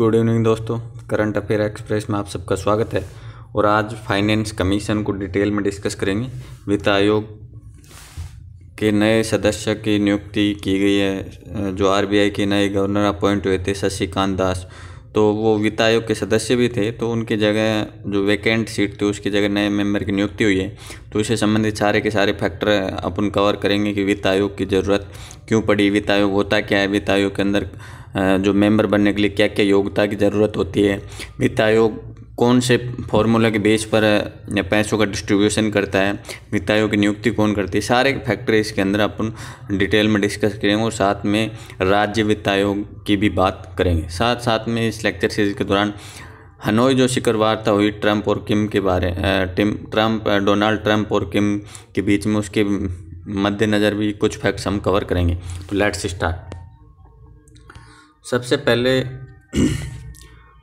good evening दोस्तों current affair express में आप सबका स्वागत है और आज फाइनेंस कमीशन को डिटेल में डिस्कस करेंगे वित्त आयोग के नए सदस्य की नियुक्ति की गई है जो आरबीआई के नए गवर्नर अपॉइंट हुए थे शशिकांत दास तो वो वित्त आयोग के सदस्य भी थे तो उनकी जगह जो वैकेंट सीट थी उसकी जगह नए मेंबर की नियुक्ति हुई है तो इससे संबंधित सारे के सारे फैक्टर अपन कवर करेंगे कि वित्त आयोग की ज़रूरत क्यों पड़ी वित्त आयोग होता क्या है वित्त आयोग के अंदर जो मेंबर बनने के लिए क्या क्या योग्यता की ज़रूरत होती है वित्त आयोग कौन से फॉर्मूला के बेस पर पैसों का डिस्ट्रीब्यूशन करता है वित्त आयोग की नियुक्ति कौन करती है सारे फैक्टर इसके अंदर अपन डिटेल में डिस्कस करेंगे और साथ में राज्य वित्त आयोग की भी बात करेंगे साथ साथ में इस लेक्चर सीरीज के दौरान हनोई जो शिखर वार्ता हुई ट्रंप और किम के बारे टिम ट्रंप डोनाल्ड ट्रंप और किम के बीच में उसके मद्देनज़र भी कुछ फैक्ट्स हम कवर करेंगे तो लेट्स स्टार्ट सबसे पहले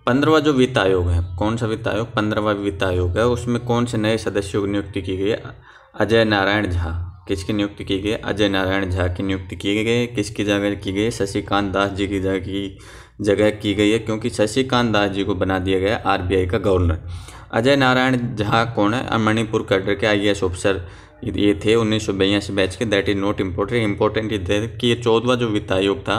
पंद्रवा जो वित्त आयोग है कौन सा वित्त आयोग पंद्रवा वित्त आयोग है उसमें कौन से नए सदस्यों की नियुक्ति की गई अजय नारायण झा किसकी नियुक्ति की गई अजय नारायण झा की नियुक्ति की गई किसकी जगह की गई शशिकांत दास जी की जगह की जगह की गई है क्योंकि शशिकांत दास जी को बना दिया गया आर का गवर्नर अजय नारायण झा कौन है मणिपुर कैडर के आई ऑफिसर ये थे उन्नीस सौ बयासी बैच के that is not important important is that कि ये चौदवा जो वित्त आयोग था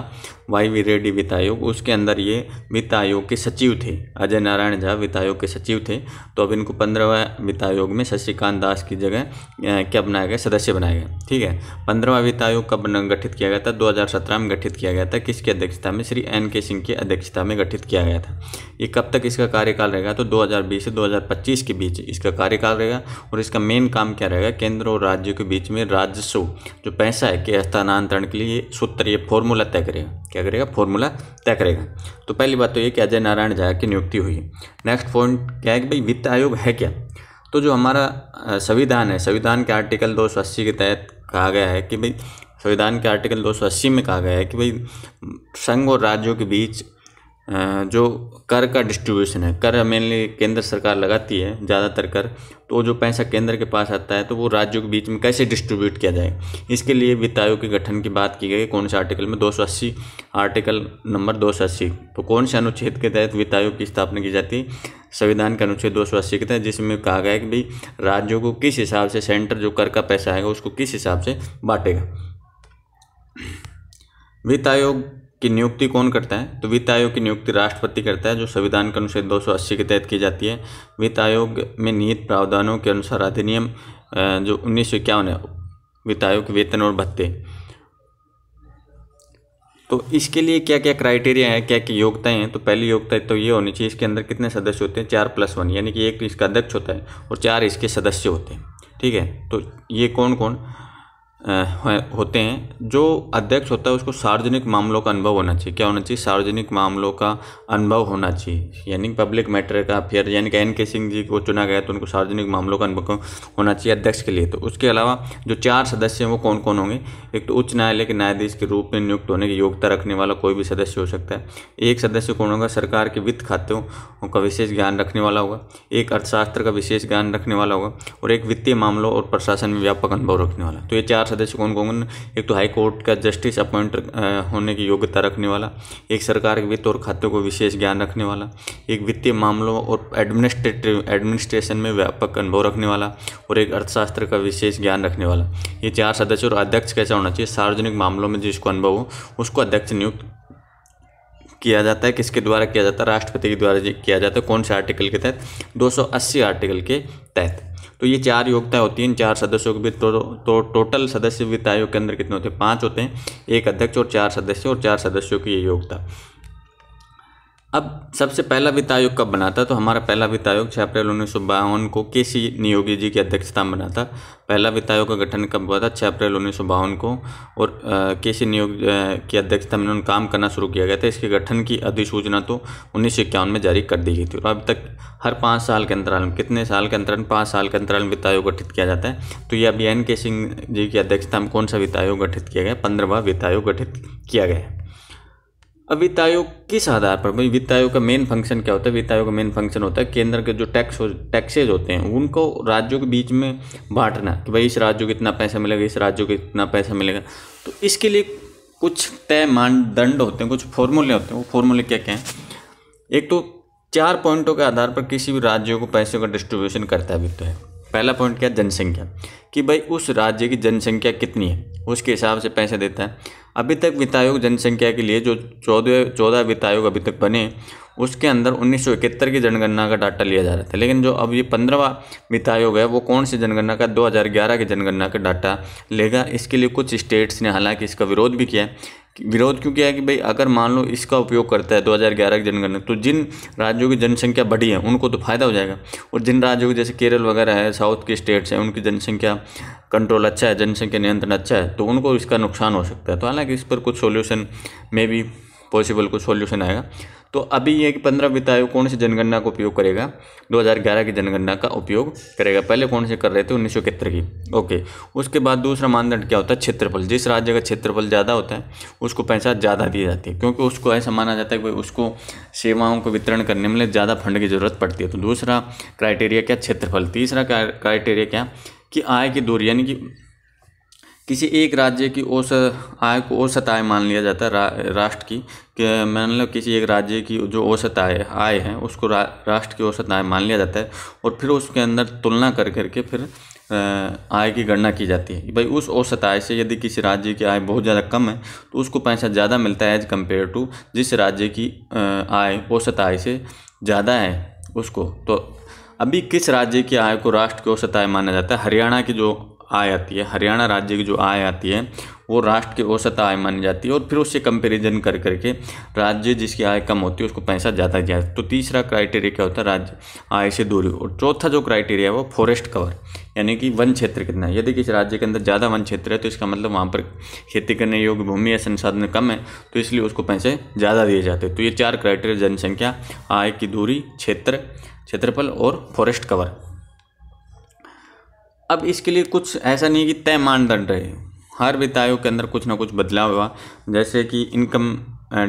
वाई वी रेड्डी वित्त आयोग उसके अंदर ये वित्त आयोग के सचिव थे अजय नारायण झा वित्त आयोग के सचिव थे तो अब इनको पंद्रहवा वित्त आयोग में शशिकांत दास की जगह क्या बनाया गया सदस्य बनाया गया ठीक है पंद्रहवा वित्त आयोग कब गठित किया गया था दो में गठित किया गया था किसकी अध्यक्षता में श्री एन के सिंह की अध्यक्षता में गठित किया गया था ये कब तक इसका कार्यकाल रहेगा तो दो से दो के बीच इसका कार्यकाल रहेगा और इसका मेन काम क्या रहेगा केंद्र और राज्यों के बीच में राजस्व जो पैसा है के स्थानांतरण के लिए सूत्र ये फॉर्मूला तय करेगा क्या करेगा फॉर्मूला तय करेगा तो पहली बात तो ये कि अजय नारायण झा की नियुक्ति हुई नेक्स्ट पॉइंट क्या है कि भाई वित्त आयोग है क्या तो जो हमारा संविधान है संविधान के आर्टिकल दो के तहत कहा गया है कि भाई संविधान के आर्टिकल दो में कहा गया है कि भाई संघ और राज्यों के बीच जो कर का डिस्ट्रीब्यूशन है कर मेनली केंद्र सरकार लगाती है ज़्यादातर कर तो जो पैसा केंद्र के पास आता है तो वो राज्यों के बीच में कैसे डिस्ट्रीब्यूट किया जाए इसके लिए वित्त आयोग के गठन की बात की गई कौन से आर्टिकल में 280 आर्टिकल नंबर 280 तो कौन से अनुच्छेद के तहत वित्त आयोग की स्थापना की जाती है संविधान के अनुच्छेद दो के तहत जिसमें कहा गया है कि भाई राज्यों को किस हिसाब से सेंटर जो कर का पैसा आएगा उसको किस हिसाब से बांटेगा वित्त आयोग की नियुक्ति कौन करता है तो वित्त आयोग की नियुक्ति राष्ट्रपति करता है जो संविधान के अनुच्छेद 280 के तहत की जाती है वित्त आयोग में नियत प्रावधानों के अनुसार अधिनियम जो उन्नीस है वित्त आयोग के वेतन और भत्ते तो इसके लिए क्या क्या क्राइटेरिया है क्या क्या योग्यताएं हैं तो पहली योग्यता तो ये होनी चाहिए इसके अंदर कितने सदस्य होते हैं चार प्लस वन यानी कि एक इसका अध्यक्ष होता है और चार इसके सदस्य होते हैं ठीक है तो ये कौन कौन होते हैं जो अध्यक्ष होता है उसको सार्वजनिक मामलों का अनुभव होना चाहिए क्या होना चाहिए सार्वजनिक मामलों का अनुभव होना चाहिए यानी पब्लिक मैटर का अफेयर यानी कि एन के सिंह जी को चुना गया तो उनको सार्वजनिक मामलों का अनुभव होना चाहिए अध्यक्ष के लिए तो उसके अलावा जो चार सदस्य हैं वो कौन कौन होंगे एक तो उच्च न्यायालय के न्यायाधीश के रूप में नियुक्त होने की योग्यता रखने वाला कोई भी सदस्य हो सकता है एक सदस्य कौन होगा सरकार के वित्त खातों का विशेष ज्ञान रखने वाला होगा एक अर्थशास्त्र का विशेष ज्ञान रखने वाला होगा और एक वित्तीय मामलों और प्रशासन में व्यापक अनुभव रखने वाला तो ये चार सदस्य कौन कौन एक तो हाई कोर्ट का जस्टिस अपॉइंट होने की योग्यता रखने वाला एक सरकार के वित्त और खातों को विशेष ज्ञान रखने वाला एक वित्तीय मामलों और एडमिनिस्ट्रेटिव एडमिनिस्ट्रेशन में व्यापक अनुभव रखने वाला और एक अर्थशास्त्र का विशेष ज्ञान रखने वाला ये चार सदस्य और अध्यक्ष कैसा होना चाहिए सार्वजनिक मामलों में जिसको अनुभव हो उसको अध्यक्ष नियुक्त किया जाता है किसके द्वारा किया जाता है राष्ट्रपति के द्वारा किया जाता है कौन से आर्टिकल के तहत 280 आर्टिकल के तहत तो ये चार योग्यताएं होती हैं इन चार सदस्यों के बीच तो, तो टोटल सदस्य वित्त आयोग के अंदर कितने होते हैं पाँच होते हैं एक अध्यक्ष और चार सदस्य और चार सदस्यों की ये योग्यता अब सबसे पहला वित्त आयोग कब बना था तो हमारा पहला वित्त आयोग छः अप्रैल उन्नीस सौ बावन को के सी नियोगी जी की अध्यक्षता में बना था पहला वित्त आयोग का गठन कब हुआ था छः अप्रैल उन्नीस सौ बावन को और के सी नियोग की अध्यक्षता में उन्होंने काम करना शुरू किया गया था इसके गठन की अधिसूचना तो उन्नीस सौ इक्यावन में जारी कर दी गई थी और अब तक हर पाँच साल के अंतराल में कितने साल के अंतराल में पाँच साल के अंतराल में वित्त आयोग गठित किया जाता है तो ये अभी एन के सिंह जी की अध्यक्षता में कौन सा वित्त आयोग गठित किया गया पंद्रहवा वित्त आयोग गठित किया गया है अब वित्त आयोग किस आधार पर भाई वित्त आयोग का मेन फंक्शन क्या होता है वित्त आयोग का मेन फंक्शन होता है केंद्र के जो टैक्स हो टैक्सेज होते हैं उनको राज्यों के बीच में बांटना कि भाई इस राज्य को इतना पैसा मिलेगा इस राज्य को इतना पैसा मिलेगा तो इसके लिए कुछ तय मानदंड होते हैं कुछ फॉर्मूले होते हैं वो फॉर्मूले क्या क्या हैं एक तो चार पॉइंटों के आधार पर किसी भी राज्य को पैसों का डिस्ट्रीब्यूशन करता है वित्त है पहला पॉइंट क्या जनसंख्या कि भाई उस राज्य की जनसंख्या कितनी है उसके हिसाब से पैसे देता है अभी तक वित्त आयोग जनसंख्या के लिए जो चौदह चौदह वित्त आयोग अभी तक बने उसके अंदर उन्नीस की जनगणना का डाटा लिया जा रहा था लेकिन जो अब ये पंद्रहवा वित्त आयोग है वो कौन सी जनगणना का 2011 की जनगणना का डाटा लेगा इसके लिए कुछ स्टेट्स ने हालांकि इसका विरोध भी किया विरोध क्यों किया है कि भाई अगर मान लो इसका उपयोग करता है 2011 की जनगणना तो जिन राज्यों की जनसंख्या बढ़ी है उनको तो फ़ायदा हो जाएगा और जिन राज्यों की जैसे केरल वगैरह है साउथ के स्टेट्स हैं उनकी जनसंख्या कंट्रोल अच्छा है जनसंख्या नियंत्रण अच्छा है तो उनको इसका नुकसान हो सकता है तो हालांकि इस पर कुछ सोल्यूशन में भी पॉसिबल कुछ सोल्यूशन आएगा तो अभी ये कि पंद्रह वित्त आयोग कौन से जनगणना का उपयोग करेगा 2011 की जनगणना का उपयोग करेगा पहले कौन से कर रहे थे उन्नीस की ओके उसके बाद दूसरा मानदंड क्या होता है क्षेत्रफल जिस राज्य का क्षेत्रफल ज़्यादा होता है उसको पैसा ज़्यादा दिया जाती है क्योंकि उसको ऐसा माना जाता है कि उसको सेवाओं को वितरण करने में ज़्यादा फंड की ज़रूरत पड़ती है तो दूसरा क्राइटेरिया क्या क्षेत्रफल तीसरा क्राइटेरिया क्या कि आय की दूरी यानी कि किसी एक राज्य की औसत आय को औसत आय मान लिया जाता है रा, राष्ट्र की कि मान लो किसी एक राज्य की जो औसत आय आय है उसको रा, राष्ट्र की औसत आय मान लिया जाता है और फिर उसके अंदर तुलना कर करके फिर आय की गणना की जाती है भाई उस औसत आय से यदि किसी राज्य की आय बहुत ज़्यादा कम है तो उसको पैसा ज़्यादा मिलता है एज कम्पेयर टू जिस राज्य की आय औसत आय से ज़्यादा है उसको तो अभी किस राज्य की आय को राष्ट्र की औसत आय माना जाता है हरियाणा की जो आय आती है हरियाणा राज्य की जो आय आती है वो राष्ट्र की औसत आय मानी जाती है और फिर उससे कंपेरिजन कर करके राज्य जिसकी आय कम होती है उसको पैसा ज़्यादा दिया जाता है तो तीसरा क्राइटेरिया क्या होता है राज्य आय से दूरी और चौथा जो क्राइटेरिया है वो फॉरेस्ट कवर यानी कि वन क्षेत्र कितना है यदि किसी राज्य के अंदर ज़्यादा वन क्षेत्र है तो इसका मतलब वहाँ पर खेती करने योग्य भूमि या संसाधन कम है तो इसलिए उसको पैसे ज़्यादा दिए जाते हैं तो ये चार क्राइटेरिया जनसंख्या आय की दूरी क्षेत्र क्षेत्रफल और फॉरेस्ट कवर अब इसके लिए कुछ ऐसा नहीं कि तय मानदंड रहे हर वित्त आयोग के अंदर कुछ ना कुछ बदलाव हुआ जैसे कि इनकम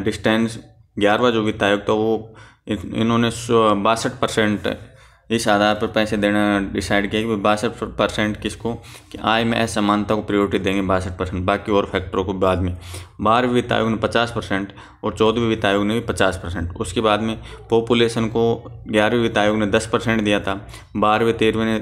डिस्टेंस ग्यारहवा जो वित्त आयोग था वो इन्होंने बासठ परसेंट इस आधार पर पैसे देना डिसाइड किया कि बासठ परसेंट किसको कि आय में असमानता को प्रायोरिटी देंगे बासठ परसेंट बाकी और फैक्टरों को बाद में बारहवीं वित्त आयोग ने पचास परसेंट और चौदहवीं वित्त आयोग ने भी पचास परसेंट उसके बाद में पॉपुलेशन को ग्यारहवीं वित्त आयोग ने दस परसेंट दिया था बारहवें तेरहवें ने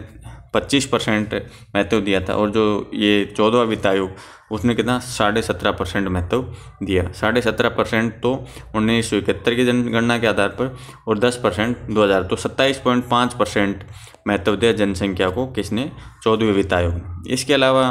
पच्चीस परसेंट महत्व दिया था और जो ये चौदहवा वित्त आयोग उसने कितना साढ़े सत्रह परसेंट महत्व दिया साढ़े सत्रह परसेंट तो उन्नीस सौ इकहत्तर की जनगणना के आधार पर और दस परसेंट दो हज़ार तो सत्ताईस पॉइंट पाँच परसेंट महत्व दिया जनसंख्या को किसने चौदहवें वित्त आयोग ने इसके अलावा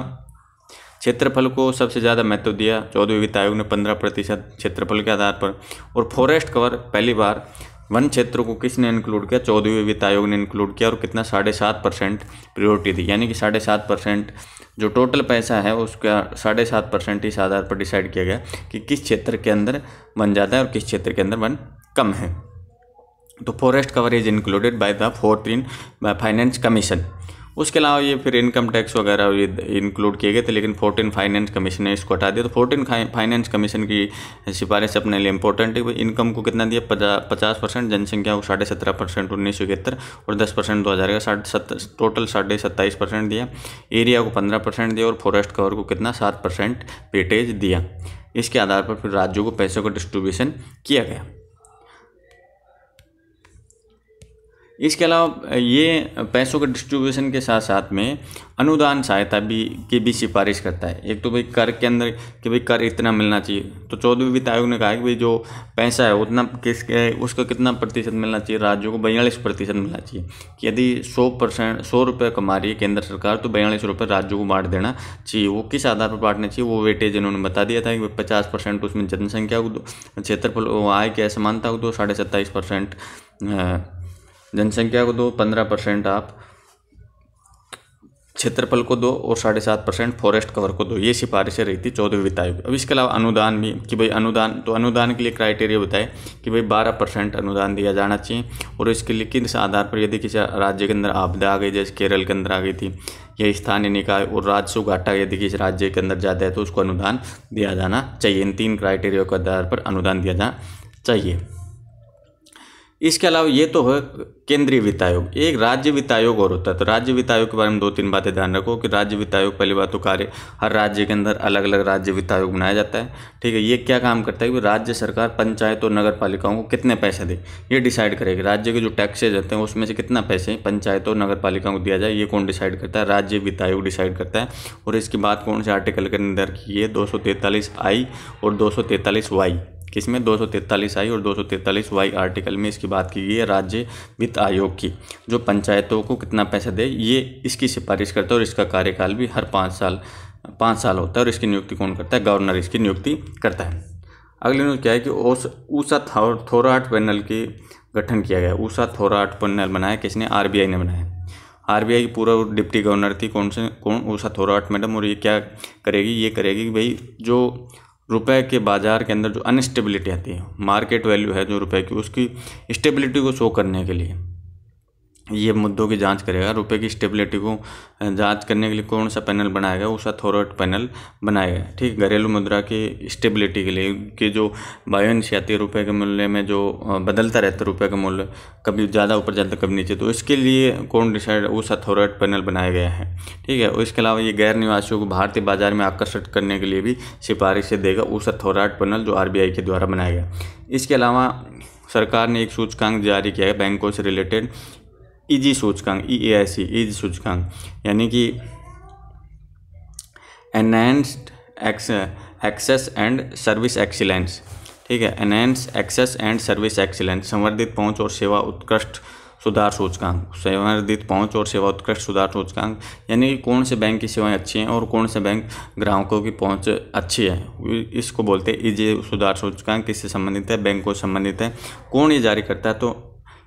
क्षेत्रफल को सबसे ज़्यादा महत्व दिया चौदहवें वित्त आयोग ने पंद्रह प्रतिशत क्षेत्रफल के आधार पर और फॉरेस्ट कवर पहली बार वन क्षेत्रों को किसने इंक्लूड किया चौदहवें वित्त आयोग ने इंक्लूड किया और कितना साढ़े सात परसेंट प्रियोरिटी दी यानी कि साढ़े सात परसेंट जो टोटल पैसा है उसका साढ़े सात परसेंट इस आधार पर डिसाइड किया गया कि किस क्षेत्र के अंदर वन ज़्यादा है और किस क्षेत्र के अंदर वन कम है तो forest coverage included by the fourth in finance commission उसके अलावा ये फिर इनकम टैक्स वगैरह ये इंक्लूड किए गए थे लेकिन फोर्टीन फाइनेंस कमीशन ने इसको हटा दिया तो फोर्टीन फाइनेंस कमीशन की सिफारिश अपने लिए इंपॉर्टेंट है इनकम को कितना दिया पचास परसेंट जनसंख्या को साढ़े सत्रह परसेंट उन्नीस सौ इकहत्तर और दस परसेंट दो हज़ार का साढ़े टोटल साढ़े सत्ताईस परसेंट दिया एरिया को पंद्रह परसेंट दिया और फॉरेस्ट कवर को कितना सात परसेंट पेटेज दिया इसके आधार पर फिर राज्यों को पैसों का डिस्ट्रीब्यूशन किया गया इसके अलावा ये पैसों के डिस्ट्रीब्यूशन के साथ साथ में अनुदान सहायता भी की भी सिफारिश करता है एक तो भाई कर के अंदर कि भाई कर इतना मिलना चाहिए तो चौदहवीं वित्त आयोग ने कहा कि भाई जो पैसा है उतना किस उसका कितना प्रतिशत मिलना चाहिए राज्यों को बयालीस प्रतिशत मिलना चाहिए कि यदि सौ परसेंट सौ रुपये कमा रही है केंद्र सरकार तो बयालीस रुपये राज्यों को बांट देना चाहिए वो किस आधार पर बांटना चाहिए वो वेटेज इन्होंने बता दिया था कि पचास परसेंट उसमें जनसंख्या को दो क्षेत्रफल आय की असमानता को दो साढ़े सत्ताईस परसेंट जनसंख्या को दो पंद्रह परसेंट आप क्षेत्रफल को दो और साढ़े सात परसेंट फॉरेस्ट कवर को दो ये सिफारिशें रही थी चौदह वित्त आयोग अब इसके अलावा अनुदान भी कि भाई अनुदान तो अनुदान के लिए क्राइटेरिया बताए कि भाई बारह परसेंट अनुदान दिया जाना चाहिए और इसके लिए किस आधार पर यदि किसी राज्य के अंदर आपदा आ गई जैसे केरल के अंदर आ गई थी या स्थानीय निकाय और राजस्व घाटा यदि किसी राज्य के अंदर जाता है तो उसको अनुदान दिया जाना चाहिए इन तीन क्राइटेरिया के आधार पर अनुदान दिया जाना चाहिए इसके अलावा ये तो है केंद्रीय वित्त आयोग एक राज्य वित्त आयोग और होता है तो राज्य वित्त आयोग के बारे में दो तीन बातें ध्यान रखो कि राज्य वित्त आयोग पहली बात तो कार्य हर राज्य के अंदर अलग अलग राज्य वित्त आयोग बनाया जाता है ठीक है ये क्या काम करता है कि राज्य सरकार पंचायत और नगर पालिकाओं को कितने पैसे दे ये डिसाइड करेगी राज्य के जो टैक्सेज होते हैं उसमें से कितना पैसे पंचायत और नगर को दिया जाए ये कौन डिसाइड करता है राज्य वित्त आयोग डिसाइड करता है और इसकी बात कौन से आर्टिकल के अंदर की है दो आई और दो वाई इसमें दो आई और दो वाई आर्टिकल में इसकी बात की गई है राज्य वित्त आयोग की जो पंचायतों को कितना पैसा दे ये इसकी सिफारिश करता है और इसका कार्यकाल भी हर पाँच साल पाँच साल होता है और इसकी नियुक्ति कौन करता है गवर्नर इसकी नियुक्ति करता है अगले न्यूज़ क्या है कि ओस ऊषा थोराट पैनल की गठन किया गया ऊषा थोराट पैनल बनाया किसने आरबीआई ने बनाया आरबीआई की पूरा डिप्टी गवर्नर थी कौन से कौन ऊषा थोराट मैडम और ये क्या करेगी ये करेगी कि भाई जो रुपए के बाज़ार के अंदर जो अनस्टेबिलिटी आती है मार्केट वैल्यू है जो रुपए की उसकी स्टेबिलिटी को शो करने के लिए ये मुद्दों की जांच करेगा रुपए की स्टेबिलिटी को जांच करने के लिए कौन सा पैनल बनाया गया उसका थोरट पैनल बनाया गया ठीक घरेलू मुद्रा की स्टेबिलिटी के लिए कि जो बायोनशियाती रुपये के मूल्य में जो बदलता रहता है रुपये का मूल्य कभी ज़्यादा ऊपर जाता कभी नीचे तो इसके लिए कौन डिसाइड उसका अथॉरट पैनल बनाया गया है ठीक है इसके अलावा ये गैर निवासियों को भारतीय बाजार में आकर्षित करने के लिए भी सिफारिशें देगा उसका थोराट पैनल जो आर के द्वारा बनाया गया इसके अलावा सरकार ने एक सूचकांक जारी किया है बैंकों से रिलेटेड ईजी सूचकांक ई ए आई सी ईजी सूचकांक यानी कि enhanced ex access and service excellence ठीक है enhance access and service excellence संवर्धित पहुंच और सेवा उत्कृष्ट सुधार सूचकांक संवर्धित पहुंच और सेवा उत्कृष्ट सुधार सूचकांक यानी कि कौन से बैंक की सेवाएं अच्छी हैं और कौन से बैंक ग्राहकों की पहुंच अच्छी है इसको बोलते हैं इजी सुधार सूचकांक किससे संबंधित है बैंक को संबंधित है कौन ये जारी करता है तो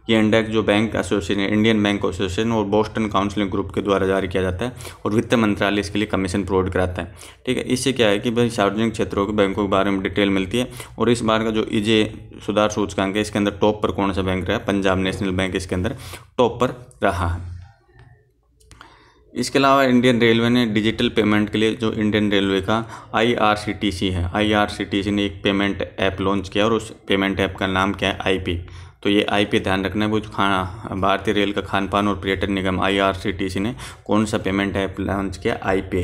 ये इंडेक्स जो bank association Indian bank association और बोस्टन काउंसिलिंग ग्रुप के द्वारा जारी किया जाता है और वित्त मंत्रालय इसके लिए कमीशन प्रोवाइड कराता है ठीक है इससे क्या है कि भाई सार्वजनिक क्षेत्रों के बैंकों के बारे में डिटेल मिलती है और इस बार का जो इजे e सुधार सूचकांक है इसके अंदर टॉप पर कौन सा बैंक रहा है पंजाब नेशनल बैंक इसके अंदर टॉप पर रहा है इसके अलावा इंडियन रेलवे ने डिजिटल पेमेंट के लिए जो इंडियन रेलवे का आईआरसीटीसी है आईआरसीटीसी ने एक पेमेंट ऐप लॉन्च किया और उस पेमेंट ऐप का नाम क्या है आईपी तो ये आई पी ध्यान रखना है वो खाना भारतीय रेल का खान पान और पर्यटन निगम आईआरसीटीसी ने कौन सा पेमेंट ऐप लॉन्च किया आई पे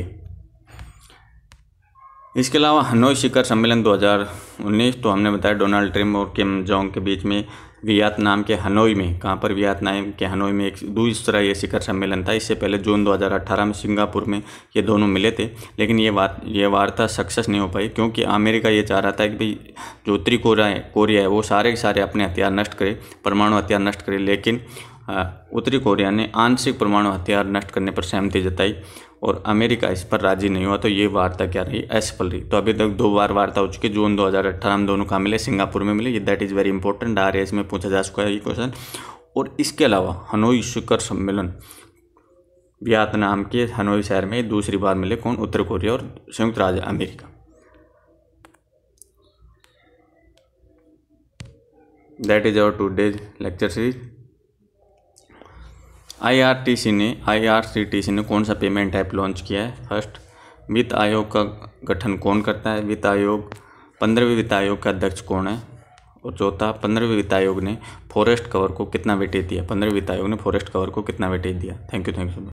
इसके अलावा हनोई शिखर सम्मेलन 2019 तो हमने बताया डोनाल्ड ट्रम्प और किम जोंग के बीच में वियतनाम के हनोई में कहाँ पर वियतनाम के हनोई में एक दूसरा ये शिखर सम्मेलन था इससे पहले जून 2018 में सिंगापुर में ये दोनों मिले थे लेकिन ये बात ये वार्ता सक्सेस नहीं हो पाई क्योंकि अमेरिका ये चाह रहा था कि भाई जो उत्तरी कोरिया है कोरिया है वो सारे के सारे अपने हथियार नष्ट करे परमाणु हथियार नष्ट करे लेकिन उत्तरी कोरिया ने आंशिक परमाणु हथियार नष्ट करने पर सहमति जताई और अमेरिका इस पर राजी नहीं हुआ तो ये वार्ता क्या रही असफल रही तो अभी तक दो बार वार्ता हो चुकी जून 2018 में दोनों कहाँ मिले सिंगापुर में मिले ये that is very important R S में पूछा जा चुका है ये क्वेश्चन और इसके अलावा हनोई शिखर सम्मेलन वियतनाम के हनोई शहर में दूसरी बार मिले कौन उत्तर कोरिया और संयुक्त राज्य America that is our two days lecture series IRTC ने आईआरसीटीसी ने कौन सा पेमेंट ऐप लॉन्च किया है फर्स्ट वित्त आयोग का गठन कौन करता है वित्त आयोग पंद्रहवें वित्त आयोग का अध्यक्ष कौन है और चौथा पंद्रहवें वित्त आयोग ने फॉरेस्ट कवर को कितना वेटेज दिया पंद्रहवें वित्त आयोग ने फॉरेस्ट कवर को कितना वेटेज दिया थैंक यू थैंक यू